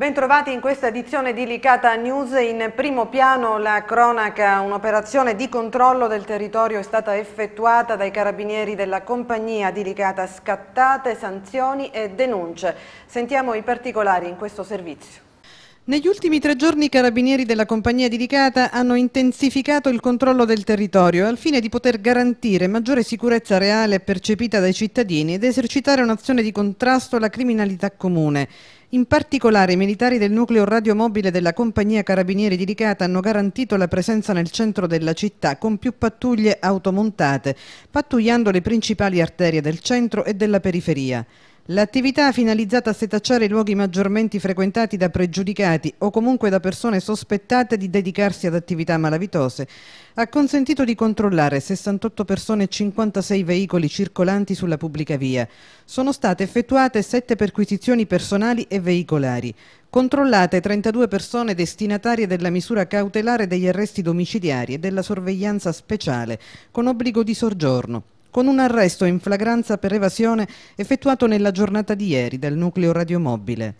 Bentrovati in questa edizione di Licata News. In primo piano la cronaca, un'operazione di controllo del territorio è stata effettuata dai carabinieri della compagnia di Licata, scattate sanzioni e denunce. Sentiamo i particolari in questo servizio. Negli ultimi tre giorni i carabinieri della compagnia di Licata hanno intensificato il controllo del territorio al fine di poter garantire maggiore sicurezza reale percepita dai cittadini ed esercitare un'azione di contrasto alla criminalità comune. In particolare i militari del nucleo radiomobile della compagnia Carabinieri di Licata hanno garantito la presenza nel centro della città con più pattuglie automontate, pattugliando le principali arterie del centro e della periferia. L'attività finalizzata a setacciare i luoghi maggiormente frequentati da pregiudicati o comunque da persone sospettate di dedicarsi ad attività malavitose ha consentito di controllare 68 persone e 56 veicoli circolanti sulla pubblica via. Sono state effettuate 7 perquisizioni personali e veicolari. Controllate 32 persone destinatarie della misura cautelare degli arresti domiciliari e della sorveglianza speciale con obbligo di soggiorno con un arresto in flagranza per evasione effettuato nella giornata di ieri dal nucleo radiomobile.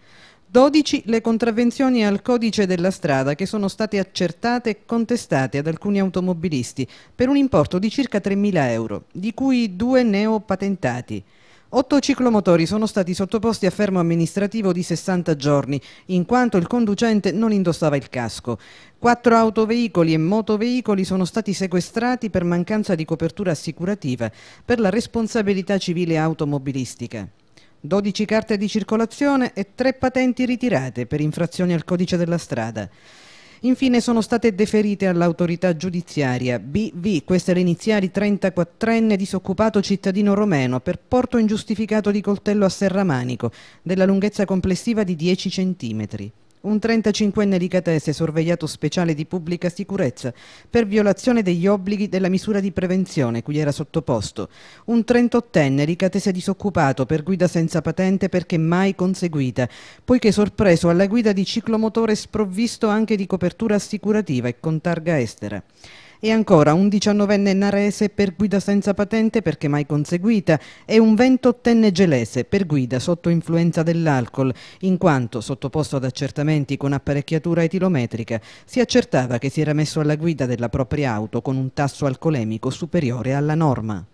12 le contravvenzioni al codice della strada che sono state accertate e contestate ad alcuni automobilisti per un importo di circa 3.000 euro, di cui due neopatentati. Otto ciclomotori sono stati sottoposti a fermo amministrativo di 60 giorni, in quanto il conducente non indossava il casco. Quattro autoveicoli e motoveicoli sono stati sequestrati per mancanza di copertura assicurativa per la responsabilità civile automobilistica. 12 carte di circolazione e 3 patenti ritirate per infrazioni al codice della strada. Infine sono state deferite all'autorità giudiziaria BV, queste le iniziali 34enne disoccupato cittadino romeno per porto ingiustificato di coltello a serramanico della lunghezza complessiva di 10 centimetri un 35enne di Catese sorvegliato speciale di pubblica sicurezza per violazione degli obblighi della misura di prevenzione cui era sottoposto, un 38enne di Catese disoccupato per guida senza patente perché mai conseguita, poiché sorpreso alla guida di ciclomotore sprovvisto anche di copertura assicurativa e con targa estera. E ancora un diciannovenne narese per guida senza patente perché mai conseguita e un ventottenne gelese per guida sotto influenza dell'alcol, in quanto sottoposto ad accertamenti con apparecchiatura etilometrica si accertava che si era messo alla guida della propria auto con un tasso alcolemico superiore alla norma.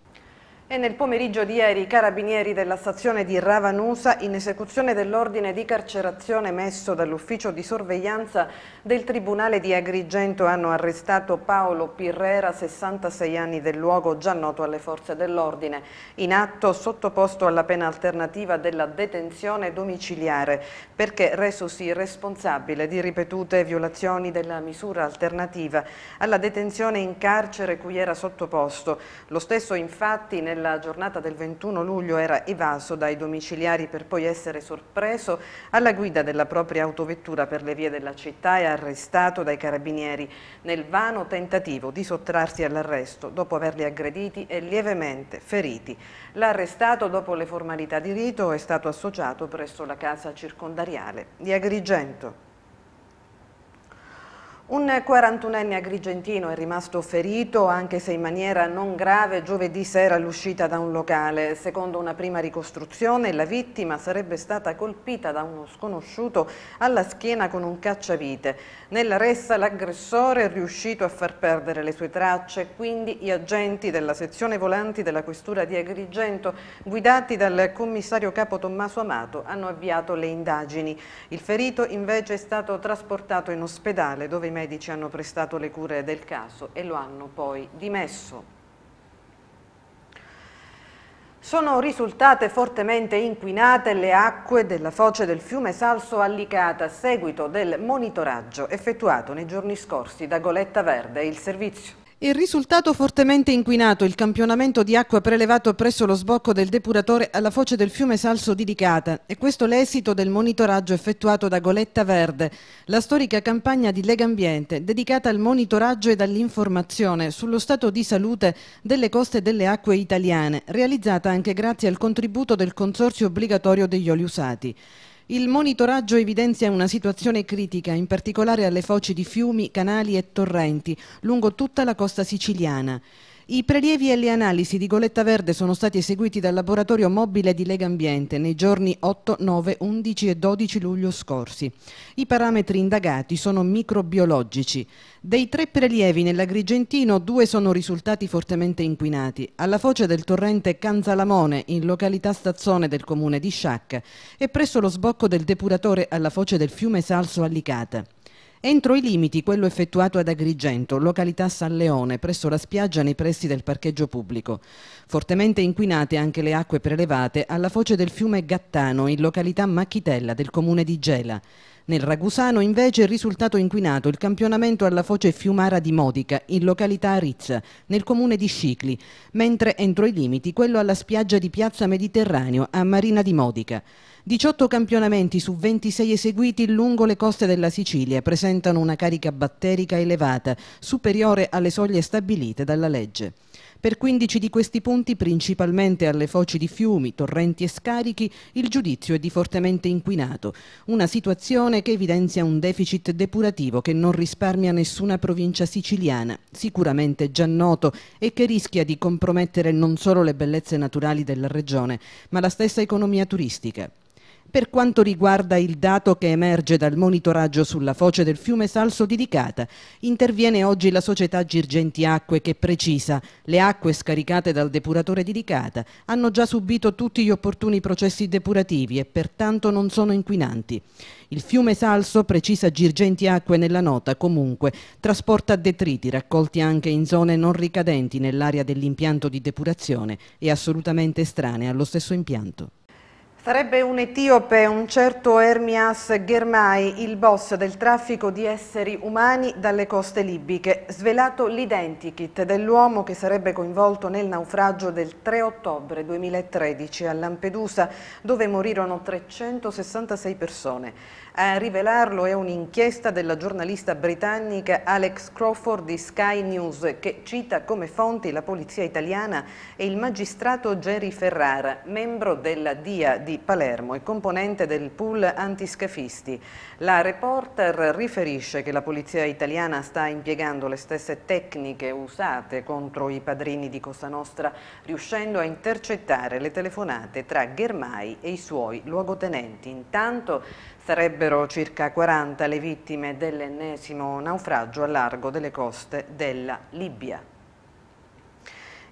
E nel pomeriggio di ieri i carabinieri della stazione di Ravanusa, in esecuzione dell'ordine di carcerazione messo dall'ufficio di sorveglianza del Tribunale di Agrigento, hanno arrestato Paolo Pirrera, 66 anni del luogo, già noto alle forze dell'ordine, in atto sottoposto alla pena alternativa della detenzione domiciliare, perché resosi responsabile di ripetute violazioni della misura alternativa alla detenzione in carcere cui era sottoposto. Lo stesso infatti nel nella giornata del 21 luglio era evaso dai domiciliari per poi essere sorpreso alla guida della propria autovettura per le vie della città e arrestato dai carabinieri nel vano tentativo di sottrarsi all'arresto dopo averli aggrediti e lievemente feriti. L'arrestato dopo le formalità di rito è stato associato presso la casa circondariale di Agrigento. Un 41enne agrigentino è rimasto ferito, anche se in maniera non grave, giovedì sera all'uscita da un locale. Secondo una prima ricostruzione, la vittima sarebbe stata colpita da uno sconosciuto alla schiena con un cacciavite. Nella ressa l'aggressore è riuscito a far perdere le sue tracce, quindi gli agenti della sezione volanti della questura di Agrigento, guidati dal commissario capo Tommaso Amato, hanno avviato le indagini. Il ferito invece è stato trasportato in ospedale dove medici hanno prestato le cure del caso e lo hanno poi dimesso. Sono risultate fortemente inquinate le acque della foce del fiume Salso Allicata a seguito del monitoraggio effettuato nei giorni scorsi da Goletta Verde e il servizio. Il risultato fortemente inquinato, il campionamento di acqua prelevato presso lo sbocco del depuratore alla foce del fiume Salso di Dicata. e questo l'esito del monitoraggio effettuato da Goletta Verde, la storica campagna di Lega Ambiente dedicata al monitoraggio e all'informazione sullo stato di salute delle coste e delle acque italiane, realizzata anche grazie al contributo del Consorzio Obbligatorio degli Oli Usati. Il monitoraggio evidenzia una situazione critica, in particolare alle foci di fiumi, canali e torrenti, lungo tutta la costa siciliana. I prelievi e le analisi di Goletta Verde sono stati eseguiti dal laboratorio mobile di Lega Ambiente nei giorni 8, 9, 11 e 12 luglio scorsi. I parametri indagati sono microbiologici. Dei tre prelievi nell'Agrigentino, due sono risultati fortemente inquinati, alla foce del torrente Canzalamone, in località Stazzone del comune di Sciac, e presso lo sbocco del depuratore alla foce del fiume Salso Allicate. Entro i limiti quello effettuato ad Agrigento, località San Leone, presso la spiaggia nei pressi del parcheggio pubblico. Fortemente inquinate anche le acque prelevate alla foce del fiume Gattano in località Macchitella del comune di Gela. Nel Ragusano invece è risultato inquinato il campionamento alla foce Fiumara di Modica, in località Arizza, nel comune di Scicli, mentre entro i limiti quello alla spiaggia di Piazza Mediterraneo a Marina di Modica. 18 campionamenti su 26 eseguiti lungo le coste della Sicilia presentano una carica batterica elevata, superiore alle soglie stabilite dalla legge. Per 15 di questi punti, principalmente alle foci di fiumi, torrenti e scarichi, il giudizio è di fortemente inquinato. Una situazione che evidenzia un deficit depurativo che non risparmia nessuna provincia siciliana, sicuramente già noto e che rischia di compromettere non solo le bellezze naturali della regione, ma la stessa economia turistica per quanto riguarda il dato che emerge dal monitoraggio sulla foce del fiume Salso di Dicata, interviene oggi la società Girgenti Acque che precisa le acque scaricate dal depuratore di Dicata hanno già subito tutti gli opportuni processi depurativi e pertanto non sono inquinanti. Il fiume Salso, precisa Girgenti Acque nella nota, comunque trasporta detriti raccolti anche in zone non ricadenti nell'area dell'impianto di depurazione e assolutamente estranee allo stesso impianto. Sarebbe un etiope, un certo Hermias Germai, il boss del traffico di esseri umani dalle coste libiche, svelato l'identikit dell'uomo che sarebbe coinvolto nel naufragio del 3 ottobre 2013 a Lampedusa, dove morirono 366 persone. A rivelarlo è un'inchiesta della giornalista britannica Alex Crawford di Sky News che cita come fonti la polizia italiana e il magistrato Jerry Ferrara, membro della DIA di Palermo e componente del pool antiscafisti. La reporter riferisce che la polizia italiana sta impiegando le stesse tecniche usate contro i padrini di Cosa Nostra, riuscendo a intercettare le telefonate tra Germai e i suoi luogotenenti. Intanto Sarebbero circa 40 le vittime dell'ennesimo naufragio a largo delle coste della Libia.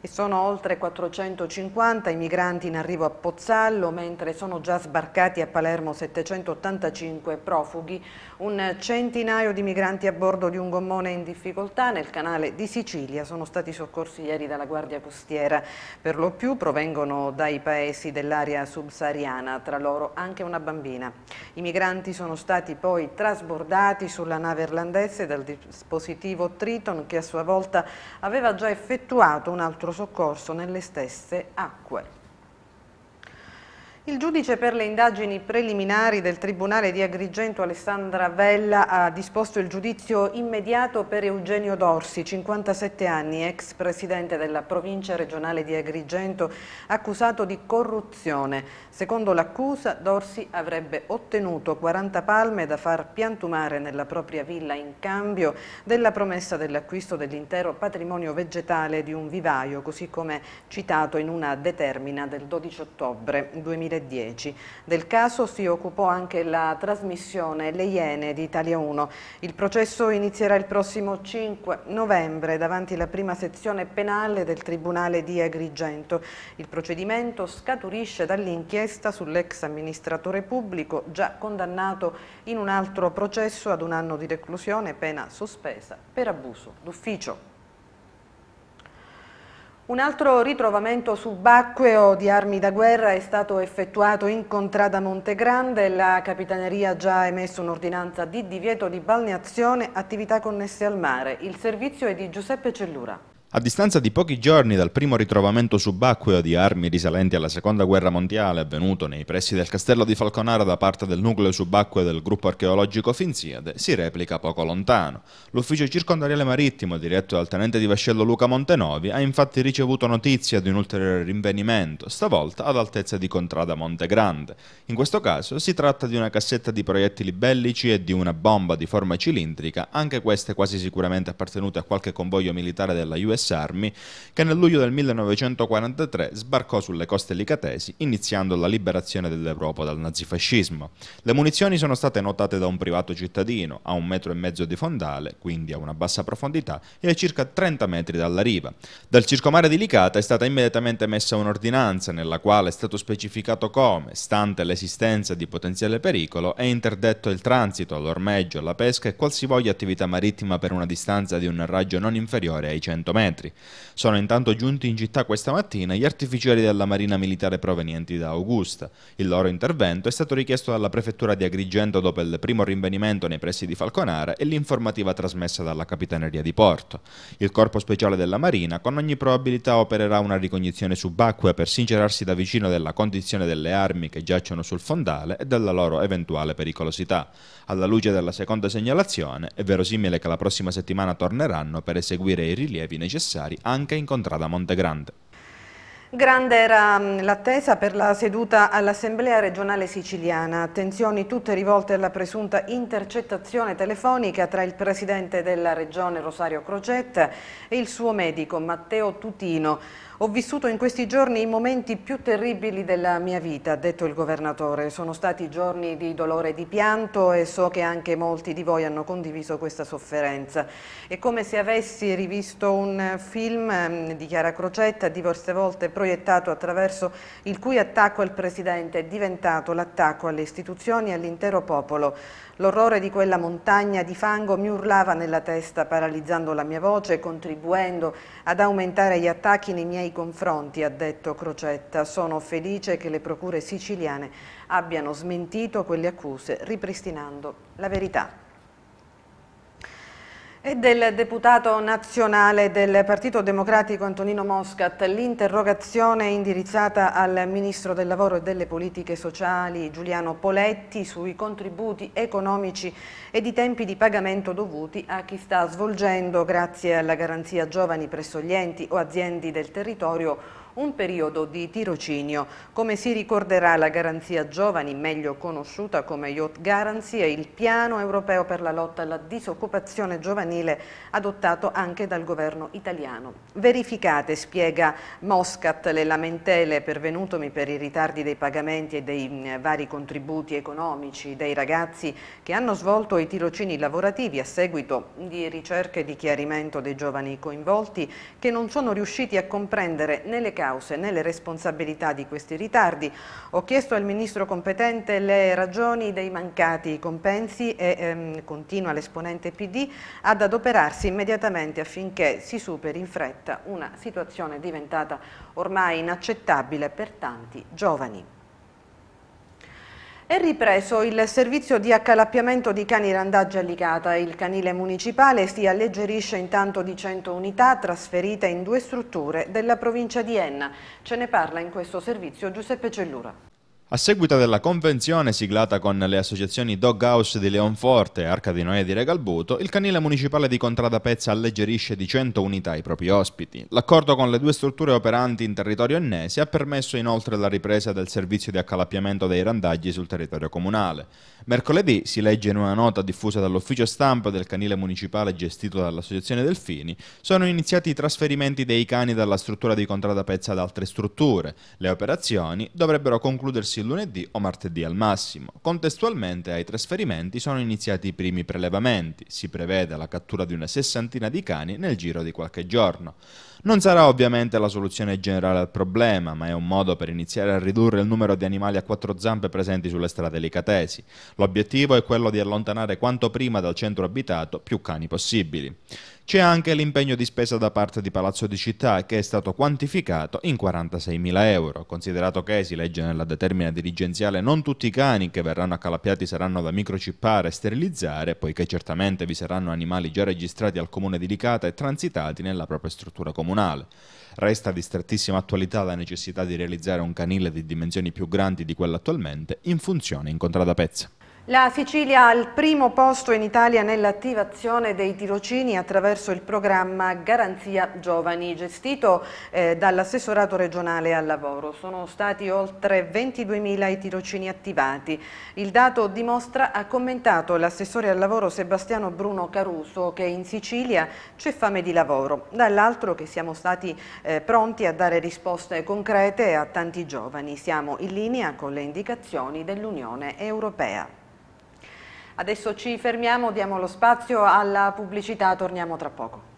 E sono oltre 450 i migranti in arrivo a Pozzallo, mentre sono già sbarcati a Palermo 785 profughi, un centinaio di migranti a bordo di un gommone in difficoltà nel canale di Sicilia sono stati soccorsi ieri dalla Guardia Costiera. Per lo più provengono dai paesi dell'area subsahariana, tra loro anche una bambina. I migranti sono stati poi trasbordati sulla nave irlandese dal dispositivo Triton che a sua volta aveva già effettuato un altro soccorso nelle stesse acque. Il giudice per le indagini preliminari del Tribunale di Agrigento Alessandra Vella ha disposto il giudizio immediato per Eugenio Dorsi, 57 anni, ex presidente della provincia regionale di Agrigento, accusato di corruzione. Secondo l'accusa, Dorsi avrebbe ottenuto 40 palme da far piantumare nella propria villa in cambio della promessa dell'acquisto dell'intero patrimonio vegetale di un vivaio, così come citato in una determina del 12 ottobre 2020. 2010. Del caso si occupò anche la trasmissione Le Iene di Italia 1. Il processo inizierà il prossimo 5 novembre davanti alla prima sezione penale del Tribunale di Agrigento. Il procedimento scaturisce dall'inchiesta sull'ex amministratore pubblico già condannato in un altro processo ad un anno di reclusione, pena sospesa per abuso d'ufficio. Un altro ritrovamento subacqueo di armi da guerra è stato effettuato in Contrada Montegrande. La Capitaneria ha già emesso un'ordinanza di divieto di balneazione attività connesse al mare. Il servizio è di Giuseppe Cellura. A distanza di pochi giorni dal primo ritrovamento subacqueo di armi risalenti alla seconda guerra mondiale avvenuto nei pressi del castello di Falconara da parte del nucleo subacqueo del gruppo archeologico Finziade, si replica poco lontano. L'ufficio circondariale marittimo diretto dal tenente di vascello Luca Montenovi ha infatti ricevuto notizia di un ulteriore rinvenimento, stavolta ad altezza di Contrada Monte Grande. In questo caso si tratta di una cassetta di proiettili bellici e di una bomba di forma cilindrica, anche queste quasi sicuramente appartenute a qualche convoglio militare della USA Sarmi, che nel luglio del 1943 sbarcò sulle coste licatesi, iniziando la liberazione dell'Europa dal nazifascismo. Le munizioni sono state notate da un privato cittadino, a un metro e mezzo di fondale, quindi a una bassa profondità, e a circa 30 metri dalla riva. Dal circomare di Licata è stata immediatamente messa un'ordinanza nella quale è stato specificato come, stante l'esistenza di potenziale pericolo, è interdetto il transito, l'ormeggio, la pesca e qualsivoglia attività marittima per una distanza di un raggio non inferiore ai 100 metri metri. Sono intanto giunti in città questa mattina gli artificieri della Marina Militare provenienti da Augusta. Il loro intervento è stato richiesto dalla prefettura di Agrigento dopo il primo rinvenimento nei pressi di Falconara e l'informativa trasmessa dalla Capitaneria di Porto. Il corpo speciale della Marina con ogni probabilità opererà una ricognizione subacquea per sincerarsi da vicino della condizione delle armi che giacciono sul fondale e della loro eventuale pericolosità. Alla luce della seconda segnalazione è verosimile che la prossima settimana torneranno per eseguire i rilievi necessari necessari anche in contrada Montegrande. Grande era mm, l'attesa per la seduta all'Assemblea regionale siciliana. Attenzioni tutte rivolte alla presunta intercettazione telefonica tra il presidente della regione Rosario Crocetta e il suo medico Matteo Tutino. Ho vissuto in questi giorni i momenti più terribili della mia vita, ha detto il governatore. Sono stati giorni di dolore e di pianto e so che anche molti di voi hanno condiviso questa sofferenza. È come se avessi rivisto un film mm, di Chiara Crocetta, diverse volte proiettato attraverso il cui attacco al Presidente è diventato l'attacco alle istituzioni e all'intero popolo. L'orrore di quella montagna di fango mi urlava nella testa, paralizzando la mia voce e contribuendo ad aumentare gli attacchi nei miei confronti, ha detto Crocetta. Sono felice che le procure siciliane abbiano smentito quelle accuse, ripristinando la verità. E del deputato nazionale del Partito Democratico Antonino Moscat, l'interrogazione indirizzata al Ministro del Lavoro e delle Politiche Sociali Giuliano Poletti sui contributi economici ed i tempi di pagamento dovuti a chi sta svolgendo, grazie alla garanzia giovani presso gli enti o aziende del territorio, un periodo di tirocinio. Come si ricorderà la garanzia giovani, meglio conosciuta come Youth Guarantee, è il piano europeo per la lotta alla disoccupazione giovanile adottato anche dal governo italiano. Verificate, spiega Moscat, le lamentele pervenutomi per i ritardi dei pagamenti e dei mm, vari contributi economici dei ragazzi che hanno svolto i tirocini lavorativi a seguito di ricerche di chiarimento dei giovani coinvolti che non sono riusciti a comprendere nelle le cause né le responsabilità di questi ritardi. Ho chiesto al Ministro competente le ragioni dei mancati compensi e ehm, continua l'esponente PD ad adoperarsi immediatamente affinché si superi in fretta una situazione diventata ormai inaccettabile per tanti giovani. È ripreso il servizio di accalappiamento di cani randaggia Licata. Il canile municipale si alleggerisce intanto di 100 unità trasferite in due strutture della provincia di Enna. Ce ne parla in questo servizio Giuseppe Cellura. A seguito della convenzione siglata con le associazioni Dog House di Leonforte, Arca di Noia di Regalbuto, il canile municipale di Contrada Pezza alleggerisce di 100 unità i propri ospiti. L'accordo con le due strutture operanti in territorio ennese ha permesso inoltre la ripresa del servizio di accalappiamento dei randaggi sul territorio comunale. Mercoledì si legge in una nota diffusa dall'ufficio stampa del canile municipale gestito dall'associazione Delfini, sono iniziati i trasferimenti dei cani dalla struttura di Contrada Pezza ad altre strutture. Le operazioni dovrebbero concludersi il lunedì o martedì al massimo. Contestualmente ai trasferimenti sono iniziati i primi prelevamenti, si prevede la cattura di una sessantina di cani nel giro di qualche giorno. Non sarà ovviamente la soluzione generale al problema, ma è un modo per iniziare a ridurre il numero di animali a quattro zampe presenti sulle strade licatesi. L'obiettivo è quello di allontanare quanto prima dal centro abitato più cani possibili. C'è anche l'impegno di spesa da parte di Palazzo di Città che è stato quantificato in 46.000 euro, considerato che si legge nella determina dirigenziale non tutti i cani che verranno accalappiati saranno da microcippare e sterilizzare, poiché certamente vi saranno animali già registrati al comune di Licata e transitati nella propria struttura comunale comunale. Resta di strettissima attualità la necessità di realizzare un canile di dimensioni più grandi di quello attualmente in funzione in contrada pezza. La Sicilia ha il primo posto in Italia nell'attivazione dei tirocini attraverso il programma Garanzia Giovani, gestito eh, dall'assessorato regionale al lavoro. Sono stati oltre 22.000 i tirocini attivati. Il dato dimostra, ha commentato l'assessore al lavoro Sebastiano Bruno Caruso, che in Sicilia c'è fame di lavoro. Dall'altro che siamo stati eh, pronti a dare risposte concrete a tanti giovani. Siamo in linea con le indicazioni dell'Unione Europea. Adesso ci fermiamo, diamo lo spazio alla pubblicità, torniamo tra poco.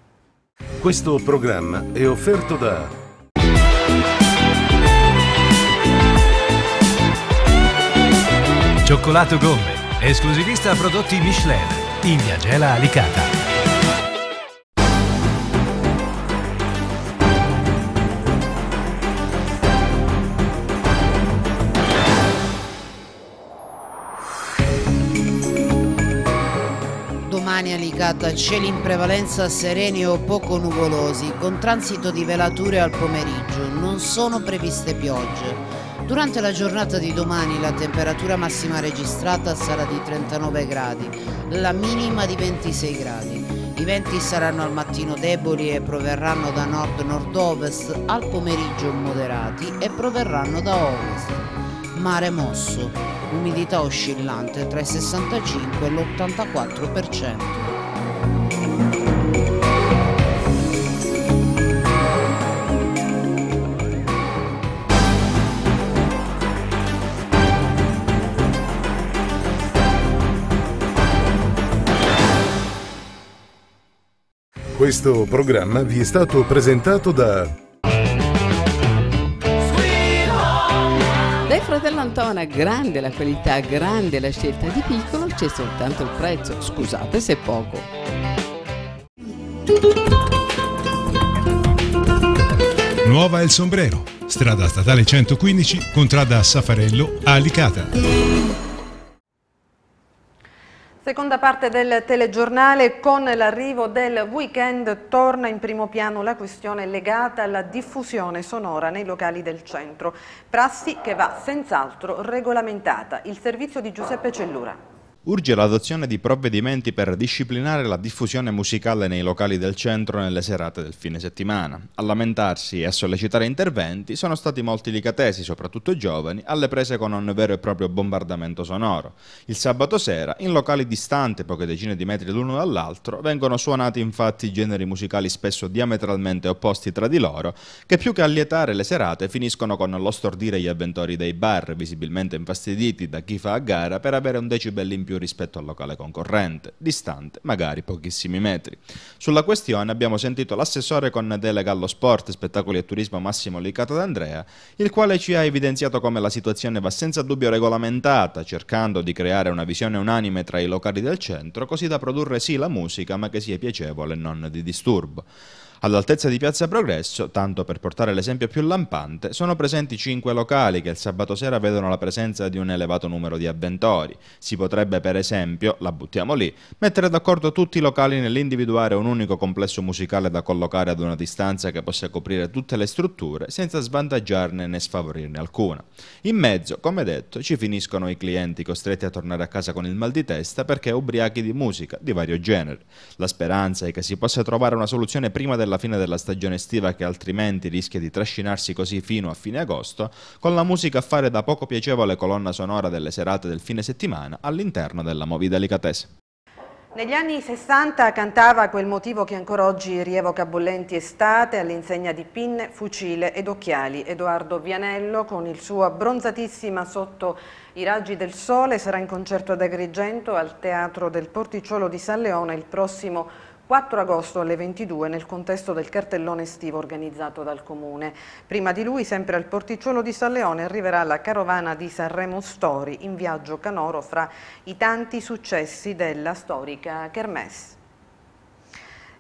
Questo programma è offerto da Cioccolato Gomme, esclusivista prodotti Michelin, in Viagela Alicata. giornata cieli in prevalenza sereni o poco nuvolosi, con transito di velature al pomeriggio, non sono previste piogge. Durante la giornata di domani la temperatura massima registrata sarà di 39 gradi, la minima di 26 gradi. I venti saranno al mattino deboli e proverranno da nord-nord-ovest, al pomeriggio moderati e proverranno da ovest. Mare mosso, umidità oscillante tra il 65 e l'84%. Questo programma vi è stato presentato da Dai fratello Antona, grande la qualità, grande la scelta di piccolo, c'è soltanto il prezzo, scusate se è poco. Nuova El Sombrero, strada statale 115, contrada Safarello, Alicata. Seconda parte del telegiornale, con l'arrivo del weekend torna in primo piano la questione legata alla diffusione sonora nei locali del centro, prassi che va senz'altro regolamentata. Il servizio di Giuseppe Cellura. Urge l'adozione di provvedimenti per disciplinare la diffusione musicale nei locali del centro nelle serate del fine settimana. A lamentarsi e a sollecitare interventi sono stati molti licatesi, soprattutto i giovani, alle prese con un vero e proprio bombardamento sonoro. Il sabato sera, in locali distanti, poche decine di metri l'uno dall'altro, vengono suonati infatti generi musicali spesso diametralmente opposti tra di loro, che più che allietare le serate finiscono con lo stordire gli avventori dei bar, visibilmente infastiditi da chi fa a gara per avere un decibel in più più rispetto al locale concorrente, distante magari pochissimi metri. Sulla questione abbiamo sentito l'assessore con delega allo sport, spettacoli e turismo Massimo Licato d'Andrea, il quale ci ha evidenziato come la situazione va senza dubbio regolamentata, cercando di creare una visione unanime tra i locali del centro, così da produrre sì la musica, ma che sia piacevole e non di disturbo. All'altezza di Piazza Progresso, tanto per portare l'esempio più lampante, sono presenti cinque locali che il sabato sera vedono la presenza di un elevato numero di avventori. Si potrebbe per esempio, la buttiamo lì, mettere d'accordo tutti i locali nell'individuare un unico complesso musicale da collocare ad una distanza che possa coprire tutte le strutture senza svantaggiarne né sfavorirne alcuna. In mezzo, come detto, ci finiscono i clienti costretti a tornare a casa con il mal di testa perché ubriachi di musica di vario genere. La speranza è che si possa trovare una soluzione prima della la fine della stagione estiva che altrimenti rischia di trascinarsi così fino a fine agosto, con la musica a fare da poco piacevole colonna sonora delle serate del fine settimana all'interno della Movida Delicatese. Negli anni 60 cantava quel motivo che ancora oggi rievoca bollenti estate all'insegna di pinne, fucile ed occhiali. Edoardo Vianello con il suo abbronzatissima sotto i raggi del sole sarà in concerto ad Agrigento al Teatro del Porticciolo di San Leone il prossimo 4 agosto alle 22 nel contesto del cartellone estivo organizzato dal Comune. Prima di lui, sempre al porticciolo di San Leone, arriverà la carovana di Sanremo Story in viaggio canoro fra i tanti successi della storica Kermesse.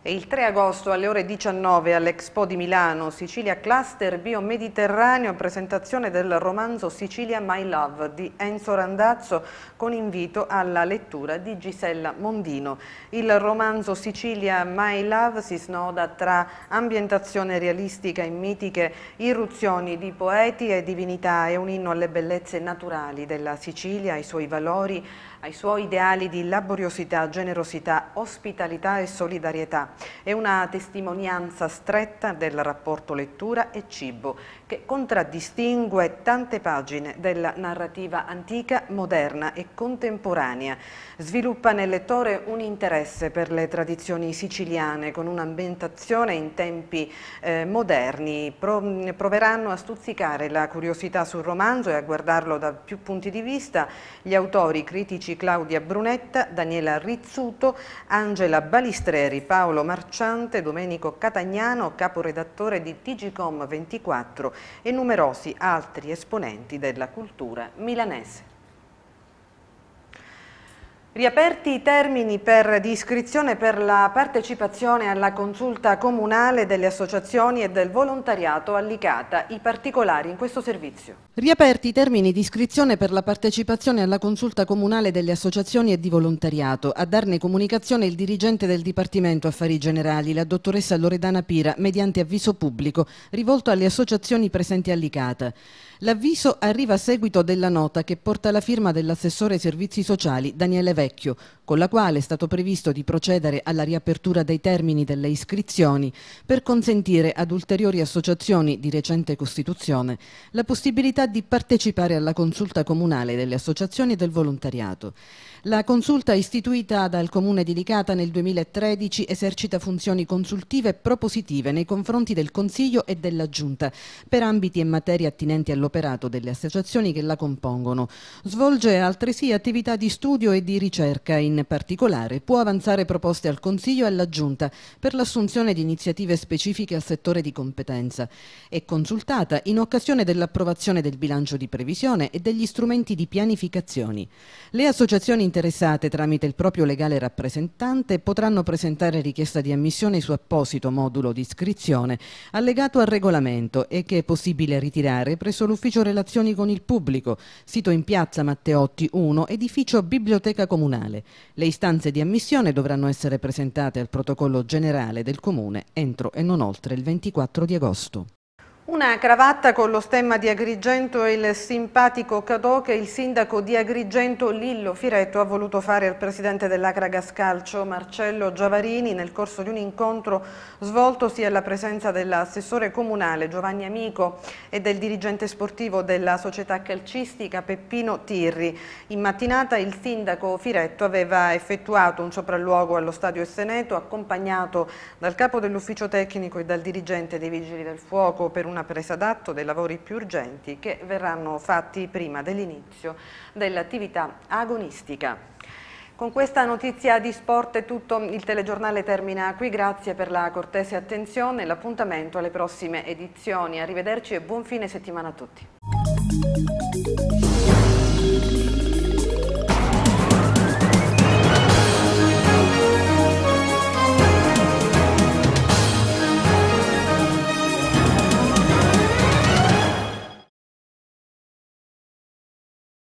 Il 3 agosto alle ore 19 all'Expo di Milano, Sicilia Cluster Biomediterraneo, presentazione del romanzo Sicilia My Love di Enzo Randazzo con invito alla lettura di Gisella Mondino. Il romanzo Sicilia My Love si snoda tra ambientazione realistica e mitiche irruzioni di poeti e divinità e un inno alle bellezze naturali della Sicilia, ai suoi valori, ai suoi ideali di laboriosità, generosità, ospitalità e solidarietà. È una testimonianza stretta del rapporto lettura e cibo che contraddistingue tante pagine della narrativa antica, moderna e contemporanea. Sviluppa nel lettore un interesse per le tradizioni siciliane con un'ambientazione in tempi eh, moderni. Pro proveranno a stuzzicare la curiosità sul romanzo e a guardarlo da più punti di vista gli autori critici Claudia Brunetta, Daniela Rizzuto, Angela Balistreri, Paolo Marciante, Domenico Catagnano, caporedattore di Digicom 24 e numerosi altri esponenti della cultura milanese. Riaperti i termini per di iscrizione per la partecipazione alla consulta comunale delle associazioni e del volontariato all'ICATA, i particolari in questo servizio. Riaperti i termini di iscrizione per la partecipazione alla consulta comunale delle associazioni e di volontariato. A darne comunicazione il dirigente del Dipartimento Affari Generali, la dottoressa Loredana Pira, mediante avviso pubblico, rivolto alle associazioni presenti all'ICATA. L'avviso arriva a seguito della nota che porta la firma dell'assessore ai servizi sociali Daniele Vecchio, con la quale è stato previsto di procedere alla riapertura dei termini delle iscrizioni per consentire ad ulteriori associazioni di recente costituzione la possibilità di partecipare alla consulta comunale delle associazioni del volontariato. La consulta istituita dal Comune di Licata nel 2013 esercita funzioni consultive e propositive nei confronti del Consiglio e della Giunta per ambiti e materie attinenti all'operato delle associazioni che la compongono. Svolge altresì attività di studio e di ricerca, in particolare può avanzare proposte al Consiglio e alla Giunta per l'assunzione di iniziative specifiche al settore di competenza. È consultata in occasione dell'approvazione del bilancio di previsione e degli strumenti di pianificazione. Le associazioni interessate, tramite il proprio legale rappresentante, potranno presentare richiesta di ammissione su apposito modulo di iscrizione allegato al regolamento e che è possibile ritirare presso l'Ufficio Relazioni con il Pubblico, sito in piazza Matteotti 1, edificio Biblioteca Comunale. Le istanze di ammissione dovranno essere presentate al protocollo generale del Comune entro e non oltre il 24 di agosto. Una cravatta con lo stemma di Agrigento e il simpatico cadeau che il sindaco di Agrigento Lillo Firetto ha voluto fare al presidente dell'Acragas Calcio Marcello Giavarini nel corso di un incontro svoltosi alla presenza dell'assessore comunale Giovanni Amico e del dirigente sportivo della società calcistica Peppino Tirri. In mattinata il sindaco Firetto aveva effettuato un sopralluogo allo stadio Esseneto accompagnato dal capo dell'ufficio tecnico e dal dirigente dei Vigili del Fuoco per un una presa d'atto dei lavori più urgenti che verranno fatti prima dell'inizio dell'attività agonistica. Con questa notizia di sport è tutto, il telegiornale termina qui, grazie per la cortese attenzione e l'appuntamento alle prossime edizioni. Arrivederci e buon fine settimana a tutti.